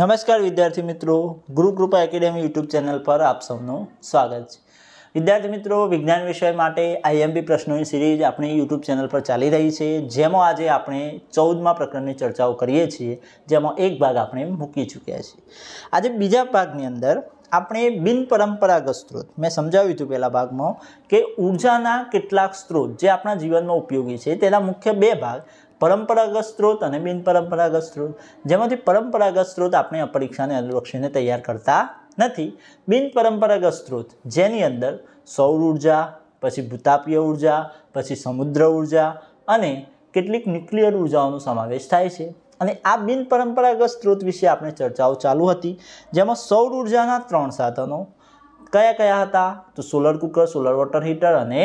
નમસ્કાર વિદ્યાર્થી મિત્રો ગુરુકૃપા એકેડેમી યુટ્યુબ ચેનલ પર આપ સૌનું સ્વાગત છે વિદ્યાર્થી મિત્રો વિજ્ઞાન વિષય માટે આઈએમબી પ્રશ્નોની સિરીઝ આપણી યુટ્યુબ ચેનલ પર ચાલી રહી છે જેમાં આજે આપણે ચૌદમાં પ્રકરણની ચર્ચાઓ કરીએ છીએ જેમાં એક ભાગ આપણે મૂકી ચૂક્યા છીએ આજે બીજા ભાગની અંદર આપણે બિનપરંપરાગત સ્ત્રોત મેં સમજાવ્યું હતું પહેલા ભાગમાં કે ઉર્જાના કેટલાક સ્ત્રોત જે આપણા જીવનમાં ઉપયોગી છે તેના મુખ્ય બે ભાગ પરંપરાગત સ્ત્રોત અને બિનપરંપરાગત સ્ત્રોત જેમાંથી પરંપરાગત સ્ત્રોત આપણે પરીક્ષાને અનુલક્ષીને તૈયાર કરતા નથી બિનપરંપરાગત સ્ત્રોત જેની અંદર સૌર ઉર્જા પછી ભૂતાપીય ઉર્જા પછી સમુદ્ર ઉર્જા અને કેટલીક ન્યુક્લિયર ઉર્જાઓનો સમાવેશ થાય છે અને આ બિનપરંપરાગત સ્ત્રોત વિશે આપણે ચર્ચાઓ ચાલુ હતી જેમાં સૌર ઉર્જાના ત્રણ સાધનો કયા કયા હતા તો solar cooker solar water heater અને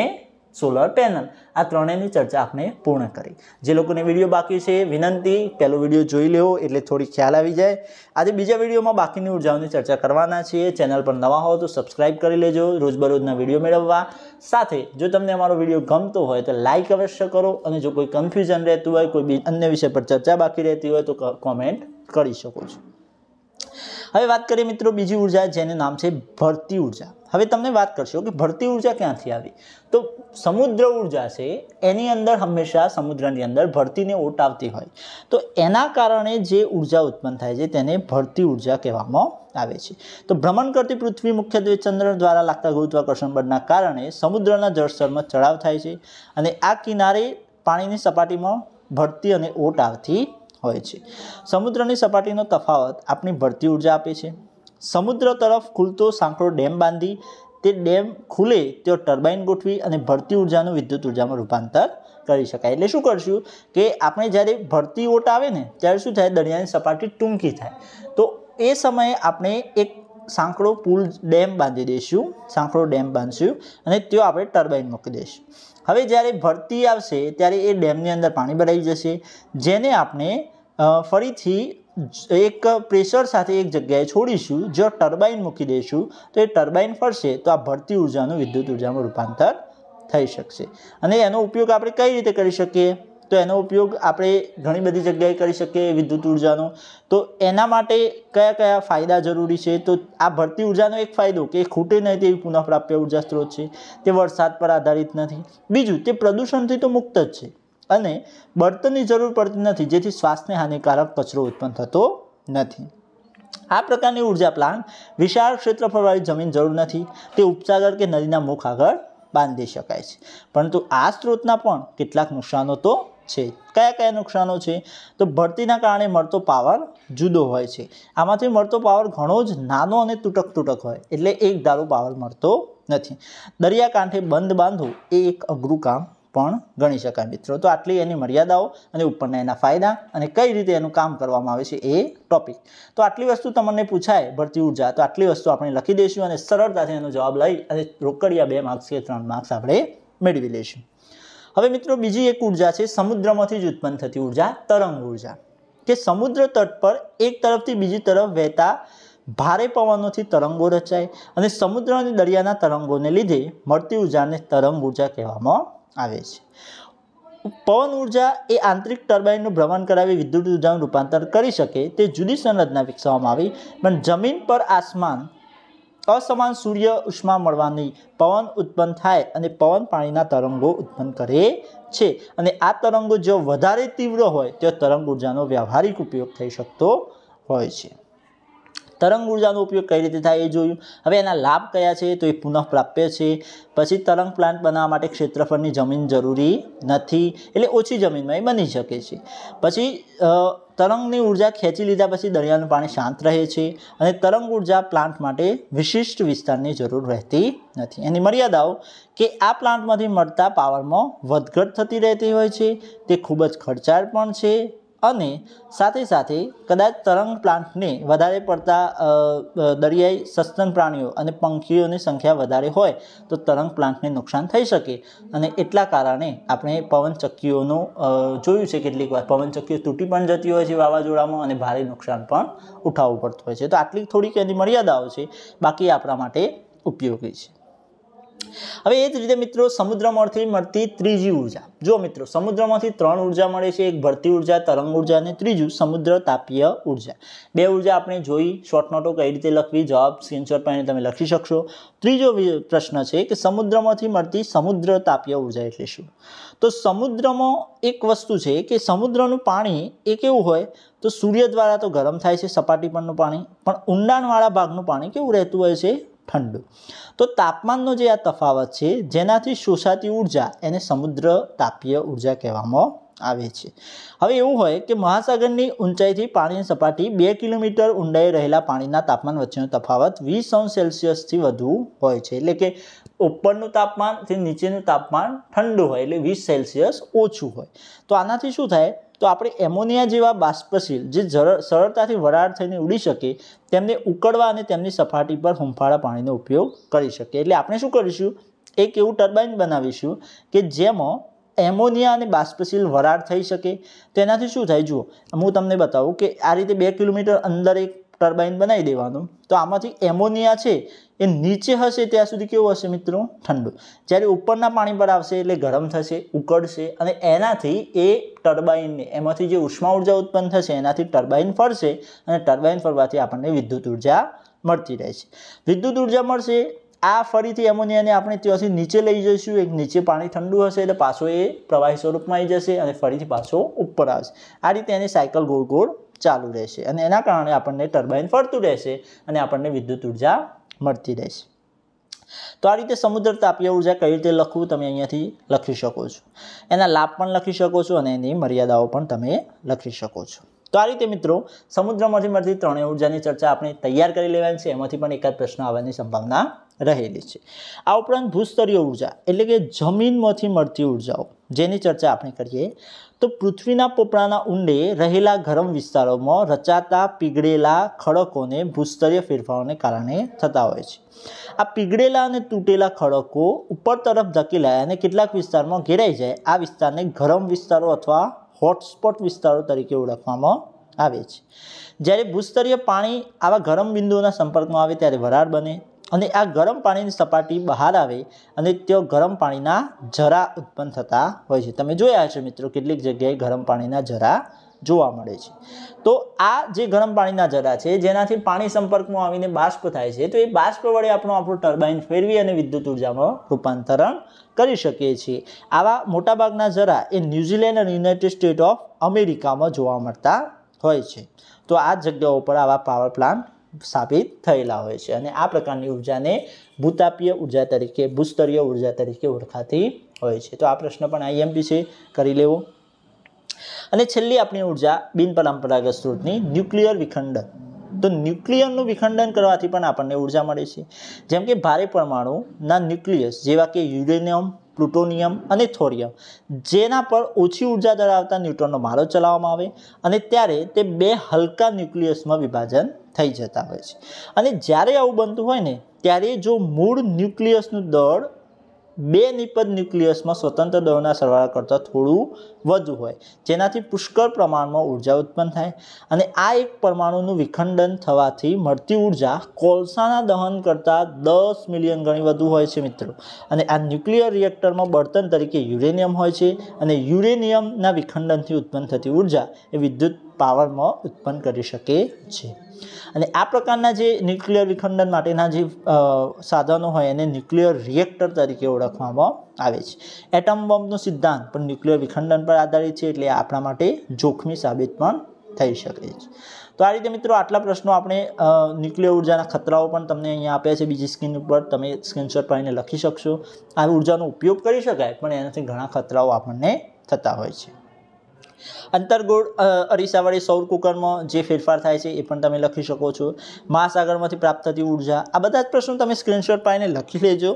સોલર પેનલ આ ત્રણેયની ચર્ચા આપણે પૂર્ણ કરી જે લોકોને વિડીયો બાકી છે વિનંતી પહેલો વિડીયો જોઈ લેવો એટલે થોડી ખ્યાલ આવી જાય આજે બીજા વિડીયોમાં બાકીની ઉર્જાઓની ચર્ચા કરવાના છીએ ચેનલ પર નવા હો તો સબસ્ક્રાઇબ કરી લેજો રોજબરોજના વિડીયો મેળવવા સાથે જો તમને અમારો વિડીયો ગમતો હોય તો લાઇક અવશ્ય કરો અને જો કોઈ કન્ફ્યુઝન રહેતું હોય કોઈ અન્ય વિષય પર ચર્ચા બાકી રહેતી હોય તો કોમેન્ટ કરી શકો છો હવે વાત કરીએ મિત્રો બીજી ઉર્જા જેનું નામ છે ભરતી ઉર્જા હવે તમને વાત કરશો કે ભરતી ઉર્જા ક્યાંથી આવી તો સમુદ્ર ઉર્જા છે એની અંદર હંમેશા સમુદ્રની અંદર ભરતીને ઓટ આવતી હોય તો એના કારણે જે ઉર્જા ઉત્પન્ન થાય છે તેને ભરતી ઉર્જા કહેવામાં આવે છે તો ભ્રમણ કરતી પૃથ્વી મુખ્યત્વે ચંદ્ર દ્વારા લાગતા ગુરુત્વાકર્ષણ બળના કારણે સમુદ્રના જળસ્તરમાં ચઢાવ થાય છે અને આ કિનારે પાણીની સપાટીમાં ભરતી અને ઓટ આવતી હોય છે સમુદ્રની સપાટીનો તફાવત આપણી ભરતી ઉર્જા આપે છે સમુદ્ર તરફ ખુલતો સાંકડો ડેમ બાંધી તે ડેમ ખુલે તેઓ ટર્બાઈન ગોઠવી અને ભરતી ઉર્જાનું વિદ્યુત ઉર્જામાં રૂપાંતર કરી શકાય એટલે શું કરશું કે આપણે જ્યારે ભરતી ઓટ આવે ને ત્યારે શું થાય દરિયાની સપાટી ટૂંકી થાય તો એ સમયે આપણે એક સાંકડો પુલ ડેમ બાંધી દઈશું સાંકડો ડેમ બાંધશું અને ત્યાં આપણે ટર્બાઈન મૂકી દઈશું હવે જ્યારે ભરતી આવશે ત્યારે એ ડેમની અંદર પાણી ભરાઈ જશે જેને આપણે ફરીથી એક પ્રેશર સાથે એક જગ્યાએ છોડીશું જો ટર્બાઇન મૂકી દઈશું તો એ ટર્બાઇન ફરશે તો આ ભરતી ઉર્જાનું વિદ્યુત ઉર્જામાં રૂપાંતર થઈ શકશે અને એનો ઉપયોગ આપણે કઈ રીતે કરી શકીએ તો એનો ઉપયોગ આપણે ઘણી બધી જગ્યાએ કરી શકીએ વિદ્યુત ઉર્જાનો તો એના માટે કયા કયા ફાયદા જરૂરી છે તો આ ભરતી ઉર્જાનો એક ફાયદો કે ખૂટે નહીં તેવી પુનઃપ્રાપ્ય ઉર્જા સ્ત્રોત છે તે વરસાદ પર આધારિત નથી બીજું તે પ્રદૂષણથી તો મુક્ત જ છે અને બળતણની જરૂર પડતી નથી જેથી શ્વાસને હાનિકારક કચરો ઉત્પન્ન થતો નથી આ પ્રકારની ઉર્જા પ્લાન્ટ વિશાળ ક્ષેત્રફળવાળી જમીન જરૂર નથી તે ઉપસાગર કે નદીના મુખ આગળ બાંધી શકાય છે પરંતુ આ સ્ત્રોતના પણ કેટલાક નુકસાનો તો છે કયા કયા નુકસાનો છે તો ભરતીના કારણે મળતો પાવર જુદો હોય છે આમાંથી મળતો પાવર ઘણો જ નાનો અને તૂટક તૂટક હોય એટલે એક ધારો પાવર મળતો નથી દરિયાકાંઠે બંધ બાંધવું એ એક અઘરું કામ પણ ગણી શકાય મિત્રો તો આટલી એની મર્યાદાઓ અને ઉપરના એના ફાયદા અને કઈ રીતે એનું કામ કરવામાં આવે છે એ ટોપિક તો આટલી વસ્તુ તમને પૂછાય ભરતી ઉર્જા તો આટલી વસ્તુ આપણે લખી દઈશું અને સરળતાથી એનો જવાબ લઈ અને રોકડિયા બે માર્ક્સ કે ત્રણ માર્ક્સ આપણે મેળવી લઈશું હવે મિત્રો બીજી એક ઉર્જા છે સમુદ્રમાંથી જ ઉત્પન્ન થતી ઉર્જા તરંગ ઉર્જા કે સમુદ્ર તટ પર એક તરફથી બીજી તરફ વહેતા ભારે પવનોથી તરંગો રચાય અને સમુદ્ર અને દરિયાના તરંગોને લીધે મળતી ઉર્જાને તરંગ ઉર્જા કહેવામાં આવે છે પવન ઉર્જા એ આંતરિક ટર્બાઇનનું ભ્રમણ કરાવી વિદ્યુત ઉર્જાનું રૂપાંતર કરી શકે તે જુદી સંરચના વિકસાવવામાં આવી પણ જમીન પર આસમાન અસમાન સૂર્ય ઉષ્મા મળવાની પવન ઉત્પન્ન થાય અને પવન પાણીના તરંગો ઉત્પન્ન કરે છે અને આ તરંગો જો વધારે તીવ્ર હોય તો તરંગ ઉર્જાનો વ્યવહારિક ઉપયોગ થઈ શકતો હોય છે તરંગ ઉર્જાનો ઉપયોગ કઈ રીતે થાય એ જોયું હવે એના લાભ કયા છે તો એ પુનઃપ્રાપ્ય છે પછી તરંગ પ્લાન્ટ બનાવવા માટે ક્ષેત્રફળની જમીન જરૂરી નથી એટલે ઓછી જમીનમાં એ બની શકે છે પછી તરંગની ઊર્જા ખેંચી લીધા પછી દરિયાનું પાણી શાંત રહે છે અને તરંગ ઉર્જા પ્લાન્ટ માટે વિશિષ્ટ વિસ્તારની જરૂર રહેતી નથી એની મર્યાદાઓ કે આ પ્લાન્ટમાંથી મળતા પાવરમાં વધઘટ થતી રહેતી હોય છે તે ખૂબ જ ખર્ચાળ પણ છે અને સાથે સાથે કદાચ તરંગ પ્લાન્ટને વધારે પડતા દરિયાઈ સસ્તન પ્રાણીઓ અને પંખીઓની સંખ્યા વધારે હોય તો તરંગ પ્લાન્ટને નુકસાન થઈ શકે અને એટલા કારણે આપણે પવનચક્કીઓનું જોયું છે કેટલીક વાર પવનચક્કીઓ તૂટી પણ જતી હોય છે વાવાઝોડામાં અને ભારે નુકસાન પણ ઉઠાવવું પડતું હોય છે તો આટલી થોડીક એની મર્યાદાઓ છે બાકી આપણા માટે ઉપયોગી છે હવે એ જ રીતે મિત્રો સમુદ્રમાંથી મળતી ત્રીજી ઉર્જા જો મિત્રો સમુદ્રમાંથી ત્રણ ઉર્જા મળે છે એક ભરતી ઉર્જા તરંગ ઉર્જા અને ત્રીજું સમુદ્ર તાપીય ઉર્જા બે ઉર્જા આપણે જોઈ શોર્ટ નોટો કઈ રીતે લખવી જવાબ સ્ક્રીનશોટ પર તમે લખી શકશો ત્રીજો પ્રશ્ન છે કે સમુદ્રમાંથી મળતી સમુદ્ર તાપીય ઉર્જા એટલે શું તો સમુદ્રમાં એક વસ્તુ છે કે સમુદ્રનું પાણી એ કેવું હોય તો સૂર્ય દ્વારા તો ગરમ થાય છે સપાટી પરનું પાણી પણ ઊંડાણવાળા ભાગનું પાણી કેવું રહેતું હોય છે ઠંડુ તો તાપમાનનો જે આ તફાવત છે જેનાથી શોષાતી ઉર્જા એને સમુદ્ર તાપીય ઉર્જા કહેવામાં આવે છે હવે એવું હોય કે મહાસાગરની ઊંચાઈથી પાણીની સપાટી બે કિલોમીટર ઊંડાઈ રહેલા પાણીના તાપમાન વચ્ચેનો તફાવત વીસ અંશ સેલ્સિયસથી વધુ હોય છે એટલે કે ઉપરનું તાપમાન તે નીચેનું તાપમાન ઠંડુ હોય એટલે વીસ સેલ્સિયસ ઓછું હોય તો આનાથી શું થાય તો આપણે એમોનિયા જેવા બાષ્પશીલ જે સરળતાથી વરાળ થઈને ઉડી શકે તેમને ઉકળવા અને તેમની સપાટી પર હુંફાળા પાણીનો ઉપયોગ કરી શકીએ એટલે આપણે શું કરીશું એક એવું ટર્બાઇન બનાવીશું કે જેમાં એમોનિયા અને બાષ્પશીલ વરાળ થઈ શકે તેનાથી શું થાય જુઓ હું તમને બતાવું કે આ રીતે બે કિલોમીટર અંદર એક ટર્બાઇન બનાવી દેવાનું તો આમાંથી એમોનિયા છે એ નીચે હશે ત્યાં સુધી કેવું હશે મિત્રો ઠંડુ જ્યારે ઉપરના પાણી પર આવશે એટલે ગરમ થશે ઉકળશે અને એનાથી એ ટર્બાઇનને એમાંથી જે ઉષ્મા ઉર્જા ઉત્પન્ન થશે એનાથી ટર્બાઇન ફરશે અને ટર્બાઇન ફરવાથી આપણને વિદ્યુત ઉર્જા મળતી રહે છે વિદ્યુત ઉર્જા મળશે આ ફરીથી એમોનિયાને આપણે ત્યાંથી નીચે લઈ જઈશું એક નીચે પાણી ઠંડુ હશે એટલે પાછો એ પ્રવાહી સ્વરૂપમાં આવી જશે અને ફરીથી પાછો ઉપર આવશે આ રીતે એની સાયકલ ગોળ ગોળ ચાલુ રહેશે અને એના કારણે આપણને ટર્બાઇન ફરતું રહેશે અને આપણને વિદ્યુત ઉર્જા મળતી રહેશે તો આ રીતે સમુદ્ર તાપીય ઉર્જા કઈ રીતે લખવું તમે અહીંયાથી લખી શકો છો એના લાભ પણ લખી શકો છો અને એની મર્યાદાઓ પણ તમે લખી શકો છો તો આ રીતે મિત્રો સમુદ્રમાંથી મળતી ત્રણેય ઉર્જાની ચર્ચા આપણે તૈયાર કરી લેવાની છે એમાંથી પણ એકાદ પ્રશ્ન આવવાની સંભાવના રહેલી છે આ ઉપરાંત ભૂસ્તરીય ઉર્જા એટલે કે જમીનમાંથી મળતી ઉર્જાઓ જેની ચર્ચા આપણે કરીએ તો પૃથ્વીના પોપડાના ઊંડે રહેલા ગરમ વિસ્તારોમાં રચાતા પીગળેલા ખડકોને ભૂસ્તરીય ફેરફારોને કારણે થતા હોય છે આ પીગળેલા અને તૂટેલા ખડકો ઉપર તરફ ધકેલાય અને કેટલાક વિસ્તારમાં ઘેરાઈ જાય આ વિસ્તારને ગરમ વિસ્તારો અથવા હોટસ્પોટ વિસ્તારો તરીકે ઓળખવામાં આવે છે જ્યારે ભૂસ્તરીય પાણી આવા ગરમ બિંદુઓના સંપર્કમાં આવે ત્યારે વરાળ બને અને આ ગરમ પાણીની સપાટી બહાર આવે અને તેઓ ગરમ પાણીના જરા ઉત્પન્ન થતા હોય છે તમે જોયા હશે મિત્રો કેટલીક જગ્યાએ ગરમ પાણીના જરા જોવા મળે છે તો આ જે ગરમ પાણીના જરા છે જેનાથી પાણી સંપર્કમાં આવીને બાષ્પ થાય છે તો એ બાષ્પ વડે આપણું આપણું ટર્બાઇન ફેરવી અને વિદ્યુત ઉર્જામાં રૂપાંતરણ કરી શકીએ છીએ આવા મોટાભાગના જરા એ ન્યૂઝીલેન્ડ અને યુનાઇટેડ સ્ટેટ ઓફ અમેરિકામાં જોવા મળતા હોય છે તો આ જગ્યાઓ પર આવા પાવર પ્લાન્ટ સ્થાપિત થયેલા હોય છે અને આ પ્રકારની ઉર્જાને ભૂતાપીય ઉર્જા તરીકે ભૂસ્તરીય ઉર્જા તરીકે ઓળખાતી હોય છે તો આ પ્રશ્ન પણ આઈએમપી છે કરી લેવો અને છેલ્લી આપણી ઉર્જા બિનપરંપરાગત સ્ત્રોતની ન્યુક્લિયર વિખંડન તો ન્યુક્લિયરનું વિખંડન કરવાથી પણ આપણને ઉર્જા મળે છે જેમ કે ભારે પરમાણુના ન્યુક્લિયસ જેવા કે યુરેનિયમ પ્લુટોનિયમ અને થોરિયમ જેના પર ઓછી ઉર્જા ધરાવતા ન્યુટ્રોનનો મારો ચલાવવામાં આવે અને ત્યારે તે બે હલકા ન્યુક્લિયસમાં વિભાજન થઈ જતા હોય છે અને જ્યારે આવું બનતું હોય ને ત્યારે જો મૂળ ન્યુક્લિયસનું દળ બે નિપજ ન્યુક્લિયસમાં સ્વતંત્ર દળના સરવાળા કરતાં થોડું વધુ હોય જેનાથી પુષ્કળ પ્રમાણમાં ઉર્જા ઉત્પન્ન થાય અને આ એક પરમાણુનું વિખંડન થવાથી મળતી ઉર્જા કોલસાના દહન કરતાં દસ મિલિયન ગણી વધુ હોય છે મિત્રો અને આ ન્યુક્લિયર રિએક્ટરમાં બળતણ તરીકે યુરેનિયમ હોય છે અને યુરેનિયમના વિખંડનથી ઉત્પન્ન થતી ઉર્જા એ વિદ્યુત પાવરમાં ઉત્પન્ન કરી શકે છે અને આ પ્રકારના જે ન્યુક્લિયર વિખંડન માટેના જે સાધનો હોય એને ન્યુક્લિયર રિએક્ટર તરીકે ઓળખવામાં આવે છે એટમ બોમ્બનો સિદ્ધાંત પણ ન્યુક્લિયર વિખંડન પર આધારિત છે એટલે આપણા માટે જોખમી સાબિત પણ થઈ શકે છે તો આ રીતે મિત્રો આટલા પ્રશ્નો આપણે ન્યુક્લિયર ઉર્જાના ખતરાઓ પણ તમને અહીંયા આપ્યા છે બીજી સ્કીન ઉપર તમે સ્ક્રીનશોટ પાડીને લખી શકશો આ ઉર્જાનો ઉપયોગ કરી શકાય પણ એનાથી ઘણા ખતરાઓ આપણને થતા હોય છે અંતર્ગોળ અરીસાવાળી સૌર કુકરમાં જે ફેરફાર થાય છે એ પણ તમે લખી શકો છો મહાસાગરમાંથી પ્રાપ્ત થતી ઉર્જા આ બધા જ પ્રશ્નો તમે સ્ક્રીનશોટ પાડીને લખી લેજો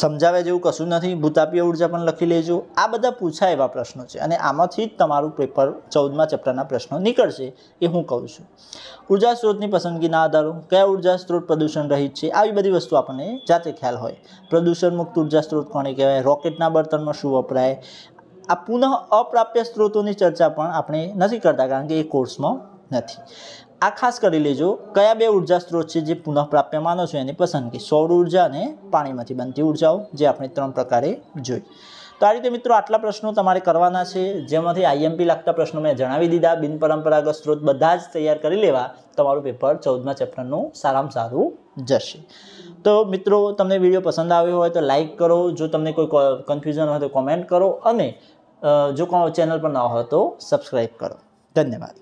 સમજાવે જેવું કશું નથી ભૂતાપીય ઉર્જા પણ લખી લેજો આ બધા પૂછાય એવા પ્રશ્નો છે અને આમાંથી જ તમારું પેપર ચૌદમાં ચેપ્ટરના પ્રશ્નો નીકળશે એ હું કહું છું ઉર્જા સ્ત્રોતની પસંદગીના આધારો કયા ઉર્જા સ્ત્રોત પ્રદૂષણ રહિત છે આવી બધી વસ્તુ આપણને જાતે ખ્યાલ હોય પ્રદૂષણ મુક્ત ઉર્જા સ્ત્રોત કોને કહેવાય રોકેટના બળતણમાં શું વપરાય આ પુનઃ અપ્રાપ્ય સ્ત્રોતોની ચર્ચા પણ આપણે નથી કરતા કારણ કે એ કોર્સમાં નથી આ ખાસ કરી લેજો કયા બે ઉર્જા સ્ત્રોત છે જે પુનઃપ્રાપ્ય માનો છો એની પસંદગી સૌર ઉર્જા અને પાણીમાંથી બનતી ઉર્જાઓ જે આપણે ત્રણ પ્રકારે જોઈ તો આ રીતે મિત્રો આટલા પ્રશ્નો તમારે કરવાના છે જેમાંથી આઈએમપી લાગતા પ્રશ્નો મેં જણાવી દીધા બિનપરંપરાગત સ્ત્રોત બધા જ તૈયાર કરી લેવા તમારું પેપર ચૌદમા ચેપ્ટરનું સારામાં સારું જશે તો મિત્રો તમને વિડીયો પસંદ આવ્યો હોય તો લાઇક કરો જો તમને કોઈ કન્ફ્યુઝન હોય તો કોમેન્ટ કરો અને જો ચેનલ પર ન હોય તો સબસ્ક્રાઈબ કરો ધન્યવાદ